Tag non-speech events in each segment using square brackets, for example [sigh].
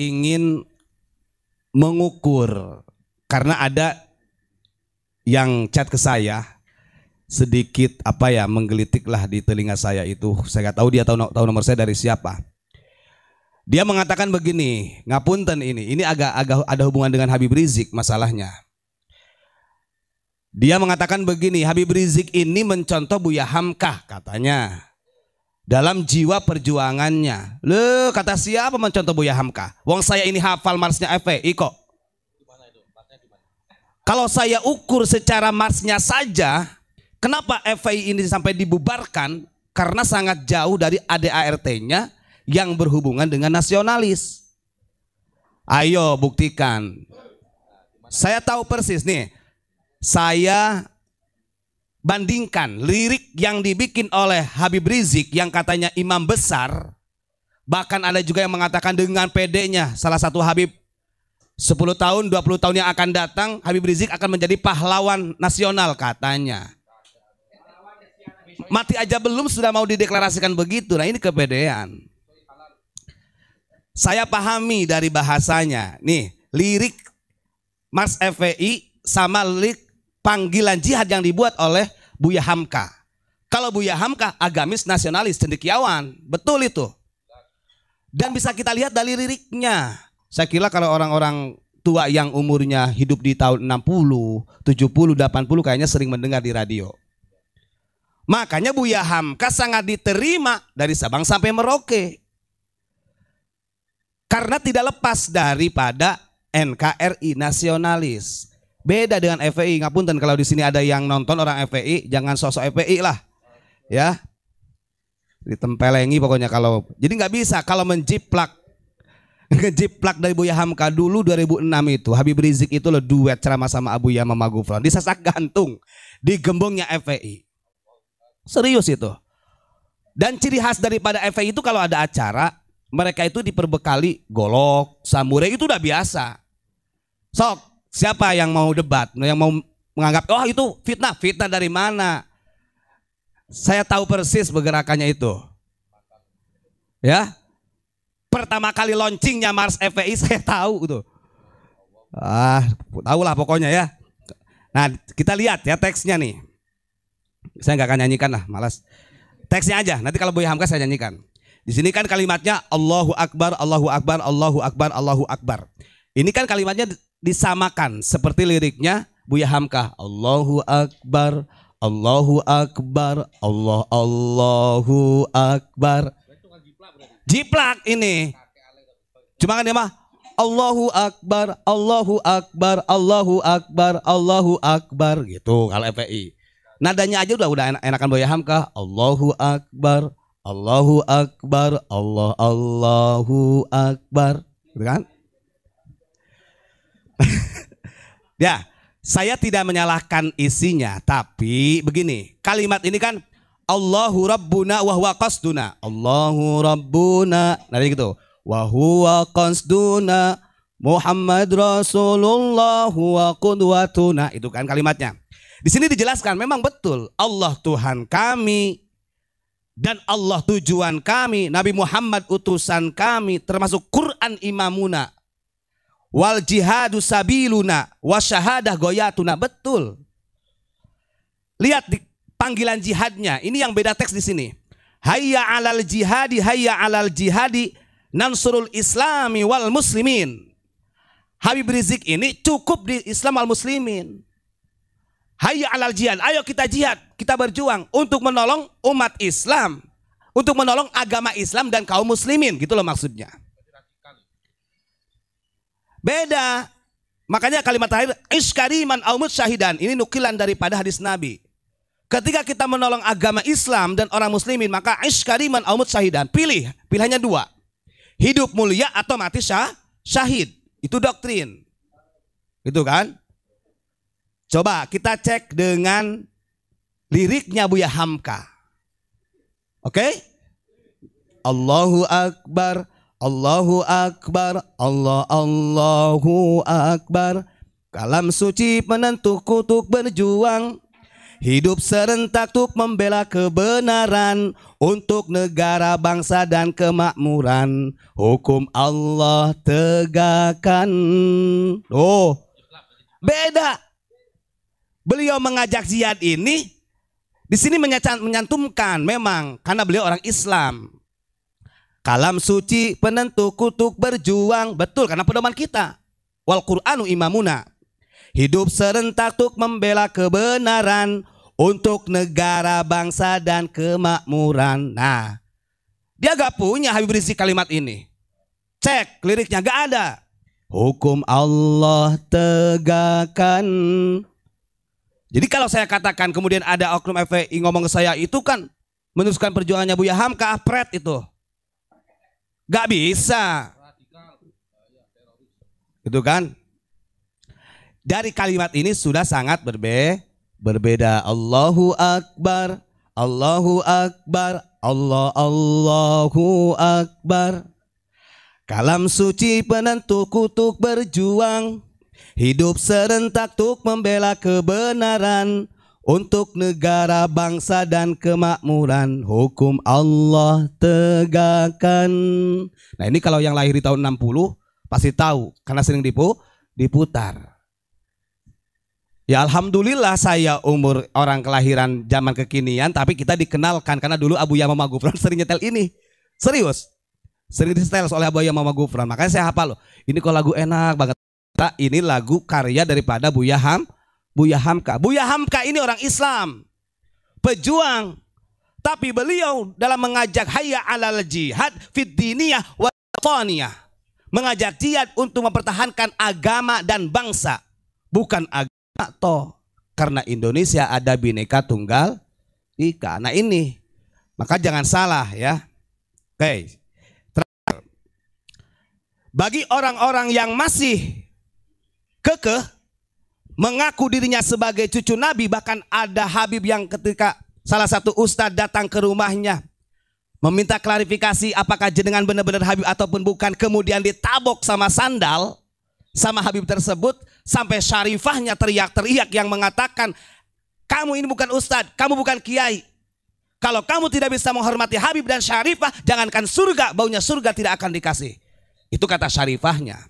ingin mengukur karena ada yang chat ke saya sedikit apa ya menggelitik lah di telinga saya itu saya nggak tahu dia tahu tahu nomor saya dari siapa dia mengatakan begini ngapunten ini ini agak agak ada hubungan dengan Habib Rizik masalahnya dia mengatakan begini Habib Rizik ini mencontoh Buya Hamka katanya dalam jiwa perjuangannya. Lu kata siapa mencontoh Buya Hamka? Wong saya ini hafal marsnya FE, Iko. Kalau saya ukur secara marsnya saja, kenapa FPI ini sampai dibubarkan? Karena sangat jauh dari ADART-nya yang berhubungan dengan nasionalis. Ayo buktikan. Saya tahu persis nih. Saya bandingkan lirik yang dibikin oleh Habib Rizik yang katanya imam besar, bahkan ada juga yang mengatakan dengan pedenya salah satu Habib 10 tahun, 20 tahun yang akan datang Habib Rizik akan menjadi pahlawan nasional katanya. Mati aja belum sudah mau dideklarasikan begitu. Nah ini kepedean. Saya pahami dari bahasanya. Nih, lirik Mas FPI sama lirik panggilan jihad yang dibuat oleh Buya Hamka. Kalau Buya Hamka agamis nasionalis cendekiawan, betul itu. Dan bisa kita lihat dari liriknya. Saya kira kalau orang-orang tua yang umurnya hidup di tahun 60, 70, 80 kayaknya sering mendengar di radio. Makanya Buya Hamka sangat diterima dari Sabang sampai Merauke. Karena tidak lepas daripada NKRI nasionalis. Beda dengan FPI, dan kalau di sini ada yang nonton orang FPI, jangan sosok FPI lah. Ya. Ditempelengi pokoknya kalau. Jadi nggak bisa kalau menjiplak [laughs] ngejiplak dari Buya Hamka dulu 2006 itu Habib Rizik itu loh duet ceramah sama Abu Yama Magufron disasak gantung di gembongnya FPI serius itu dan ciri khas daripada FPI itu kalau ada acara mereka itu diperbekali golok samurai itu udah biasa sok Siapa yang mau debat, yang mau menganggap, oh itu fitnah, fitnah dari mana? Saya tahu persis bergerakannya itu. Ya, pertama kali launchingnya Mars FPI [laughs] saya tahu itu. Ah, tahu lah pokoknya ya. Nah, kita lihat ya teksnya nih. Saya nggak akan nyanyikan lah, malas. Teksnya aja, nanti kalau Boy Hamka saya nyanyikan. Di sini kan kalimatnya Allahu Akbar, Allahu Akbar, Allahu Akbar, Allahu Akbar. Ini kan kalimatnya disamakan seperti liriknya Buya Hamka Allahu Akbar Allahu Akbar Allah Allahu Akbar jiplak ini cuma kan dia mah Allahu Akbar Allahu Akbar Allahu Akbar Allahu Akbar gitu kalau FPI nadanya aja udah udah enak enakan Buya Hamka Allahu Akbar Allahu Akbar Allah Allahu Akbar gitu kan Ya, saya tidak menyalahkan isinya, tapi begini, kalimat ini kan Allahu Rabbuna wa huwa qasduna. Allahu Rabbuna. Nah, gitu. Wa huwa qasduna. Muhammad Rasulullah wa qudwatuna. Itu kan kalimatnya. Di sini dijelaskan memang betul Allah Tuhan kami dan Allah tujuan kami, Nabi Muhammad utusan kami termasuk Quran imamuna. Wal jihadu sabiluna wa syahadah goyatuna. Betul. Lihat di panggilan jihadnya. Ini yang beda teks di sini. Hayya alal jihadi, hayya alal jihadi, nansurul islami wal muslimin. Habib Rizik ini cukup di Islam wal muslimin. Hayya alal jihad, ayo kita jihad, kita berjuang untuk menolong umat Islam. Untuk menolong agama Islam dan kaum muslimin, gitu loh maksudnya. Beda. Makanya kalimat terakhir iskariman aumut syahidan ini nukilan daripada hadis Nabi. Ketika kita menolong agama Islam dan orang muslimin maka iskariman aumut syahidan. Pilih, pilihannya dua. Hidup mulia atau mati syah, syahid. Itu doktrin. Itu kan? Coba kita cek dengan liriknya Buya Hamka. Oke? Okay? Allahu Akbar, Allahu Akbar, Allah Allahu Akbar. Kalam suci penentu kutuk berjuang. Hidup serentak untuk membela kebenaran untuk negara bangsa dan kemakmuran. Hukum Allah tegakkan. Oh, beda. Beliau mengajak jihad ini di sini menyantumkan memang karena beliau orang Islam. Kalam suci penentu kutuk berjuang. Betul, karena pedoman kita. Wal Qur'anu imamuna. Hidup serentak tuk membela kebenaran untuk negara, bangsa, dan kemakmuran. Nah, dia gak punya Habib Rizik kalimat ini. Cek liriknya, gak ada. Hukum Allah tegakkan. Jadi kalau saya katakan kemudian ada oknum FPI ngomong ke saya, itu kan meneruskan perjuangannya Buya Hamka, apret itu. Gak bisa. Gitu kan? Dari kalimat ini sudah sangat berbe berbeda. Allahu Akbar, Allahu Akbar, Allah Allahu Akbar. Kalam suci penentu kutuk berjuang. Hidup serentak tuk membela kebenaran untuk negara bangsa dan kemakmuran hukum Allah tegakkan. Nah, ini kalau yang lahir di tahun 60 pasti tahu karena sering dipu diputar. Ya alhamdulillah saya umur orang kelahiran zaman kekinian tapi kita dikenalkan karena dulu Abu Yamama Gufron sering nyetel ini. Serius. Sering disetel oleh Abu Yamama Gufron. Makanya saya hafal loh. Ini kok lagu enak banget. Ini lagu karya daripada Buya Ham Buya Hamka. Buya Hamka ini orang Islam, pejuang. Tapi beliau dalam mengajak haya alal jihad fid diniyah wa Mengajak jihad untuk mempertahankan agama dan bangsa. Bukan agama toh. Karena Indonesia ada bineka tunggal ika. Nah ini. Maka jangan salah ya. Oke. Okay. Bagi orang-orang yang masih kekeh mengaku dirinya sebagai cucu Nabi. Bahkan ada Habib yang ketika salah satu ustadz datang ke rumahnya. Meminta klarifikasi apakah jenengan benar-benar Habib ataupun bukan. Kemudian ditabok sama sandal sama Habib tersebut. Sampai syarifahnya teriak-teriak yang mengatakan kamu ini bukan ustadz, kamu bukan kiai. Kalau kamu tidak bisa menghormati Habib dan Syarifah, jangankan surga, baunya surga tidak akan dikasih. Itu kata Syarifahnya.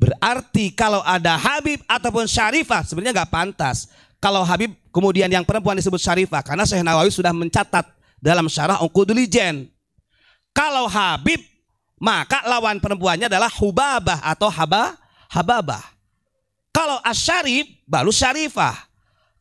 Berarti kalau ada Habib ataupun Syarifah sebenarnya nggak pantas. Kalau Habib kemudian yang perempuan disebut Syarifah karena Syekh Nawawi sudah mencatat dalam syarah Uqudul Kalau Habib maka lawan perempuannya adalah Hubabah atau Haba Hababah. Kalau Asyarif baru Syarifah.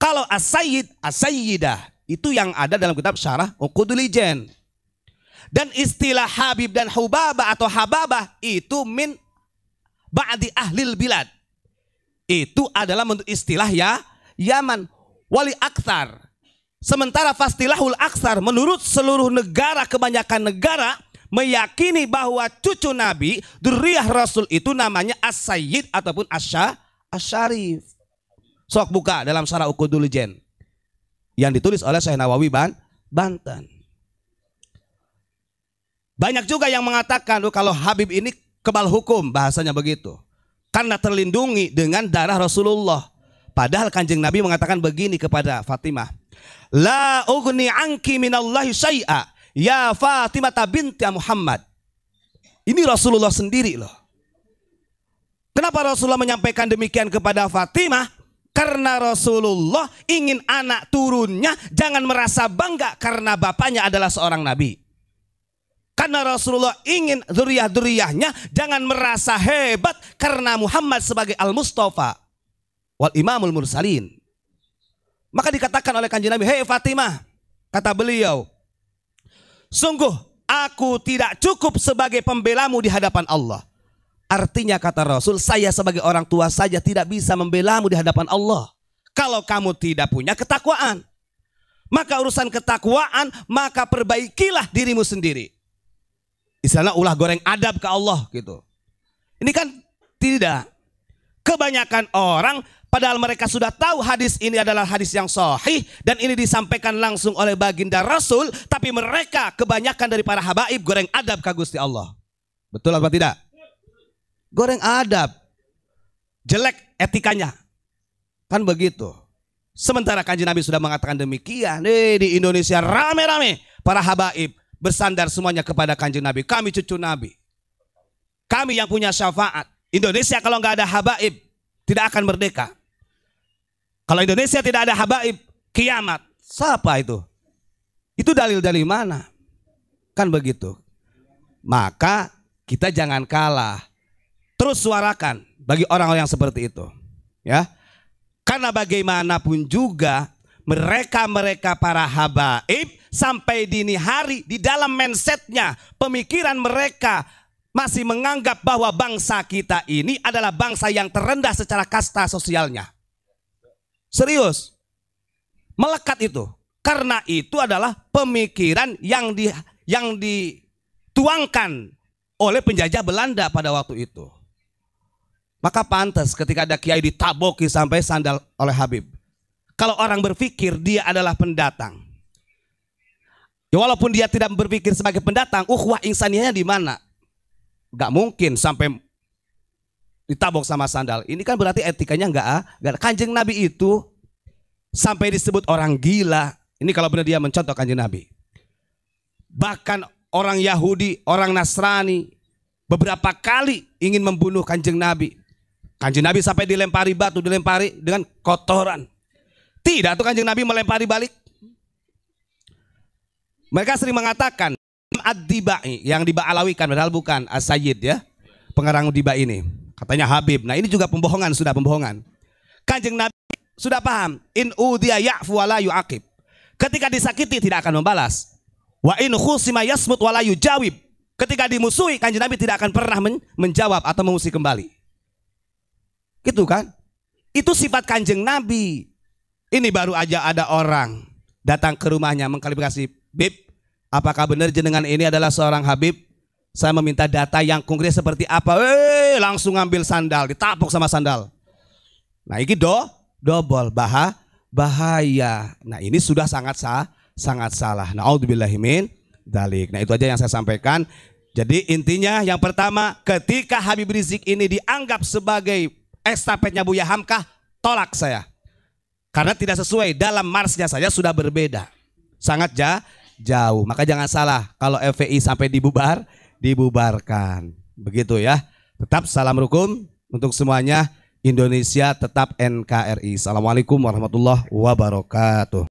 Kalau Asayid Asayidah itu yang ada dalam kitab syarah Uqudul Dan istilah Habib dan Hubabah atau Hababah itu min ba'di ahlil bilad. Itu adalah untuk istilah ya Yaman wali aksar. Sementara fastilahul aksar menurut seluruh negara kebanyakan negara meyakini bahwa cucu Nabi, duriyah Rasul itu namanya as-sayyid ataupun asya asyarif. Sok buka dalam syarah Ukudul Jen. Yang ditulis oleh Syekh Nawawi Ban, Banten. Banyak juga yang mengatakan, oh, kalau Habib ini kebal hukum bahasanya begitu. Karena terlindungi dengan darah Rasulullah. Padahal kanjeng Nabi mengatakan begini kepada Fatimah. La ugni anki minallahi syai'a. Ya Fatimah binti Muhammad. Ini Rasulullah sendiri loh. Kenapa Rasulullah menyampaikan demikian kepada Fatimah? Karena Rasulullah ingin anak turunnya jangan merasa bangga karena bapaknya adalah seorang nabi. Karena Rasulullah ingin duriah duriahnya jangan merasa hebat karena Muhammad sebagai Al-Mustafa wal Imamul Mursalin. Maka dikatakan oleh kanjeng Nabi, "Hei Fatimah," kata beliau, "Sungguh aku tidak cukup sebagai pembelamu di hadapan Allah." Artinya kata Rasul, saya sebagai orang tua saja tidak bisa membelamu di hadapan Allah. Kalau kamu tidak punya ketakwaan. Maka urusan ketakwaan, maka perbaikilah dirimu sendiri. Misalnya ulah goreng adab ke Allah gitu. Ini kan tidak. Kebanyakan orang padahal mereka sudah tahu hadis ini adalah hadis yang sahih dan ini disampaikan langsung oleh baginda Rasul, tapi mereka kebanyakan dari para habaib goreng adab ke Gusti Allah. Betul atau tidak? Goreng adab. Jelek etikanya. Kan begitu. Sementara kanji Nabi sudah mengatakan demikian. Eh, di Indonesia rame-rame para habaib bersandar semuanya kepada kanjeng Nabi. Kami cucu Nabi. Kami yang punya syafaat. Indonesia kalau nggak ada habaib, tidak akan merdeka. Kalau Indonesia tidak ada habaib, kiamat. Siapa itu? Itu dalil dari mana? Kan begitu. Maka kita jangan kalah. Terus suarakan bagi orang-orang yang seperti itu. Ya. Karena bagaimanapun juga mereka-mereka para habaib sampai dini hari di dalam mindsetnya, pemikiran mereka masih menganggap bahwa bangsa kita ini adalah bangsa yang terendah secara kasta sosialnya. Serius. Melekat itu. Karena itu adalah pemikiran yang di yang dituangkan oleh penjajah Belanda pada waktu itu. Maka pantas ketika ada kiai ditaboki sampai sandal oleh Habib. Kalau orang berpikir dia adalah pendatang. Ya, walaupun dia tidak berpikir sebagai pendatang, ukhwah insaniahnya di mana? Gak mungkin sampai ditabok sama sandal. Ini kan berarti etikanya gak. nggak ah, kanjeng Nabi itu sampai disebut orang gila. Ini kalau benar dia mencontoh kanjeng Nabi. Bahkan orang Yahudi, orang Nasrani beberapa kali ingin membunuh kanjeng Nabi. Kanjeng Nabi sampai dilempari batu, dilempari dengan kotoran. Tidak tuh kanjeng Nabi melempari balik. Mereka sering mengatakan ad-dibai yang diba'alawikan padahal bukan as-sayyid ya. Pengarang diba ini. Katanya Habib. Nah, ini juga pembohongan sudah pembohongan. Kanjeng Nabi sudah paham. In udhiya ya'fu wa la yu'aqib. Ketika disakiti tidak akan membalas. Wa in khusima yasmut wa la yujawib. Ketika dimusuhi kanjeng Nabi tidak akan pernah men menjawab atau memusuhi kembali. Gitu kan? Itu sifat kanjeng Nabi. Ini baru aja ada orang datang ke rumahnya mengkalibrasi Bib, apakah benar jenengan ini adalah seorang Habib? Saya meminta data yang konkret seperti apa. Weh, langsung ambil sandal, ditapuk sama sandal. Nah, ini do, dobol, baha, bahaya. Nah, ini sudah sangat sah, sangat salah. Naudzubillahimin dalik. Nah, itu aja yang saya sampaikan. Jadi intinya yang pertama, ketika Habib Rizik ini dianggap sebagai estafetnya Buya Hamka, tolak saya. Karena tidak sesuai dalam marsnya saya sudah berbeda. Sangat ja, jauh. Maka jangan salah kalau FPI sampai dibubar, dibubarkan. Begitu ya. Tetap salam rukun untuk semuanya. Indonesia tetap NKRI. Assalamualaikum warahmatullahi wabarakatuh.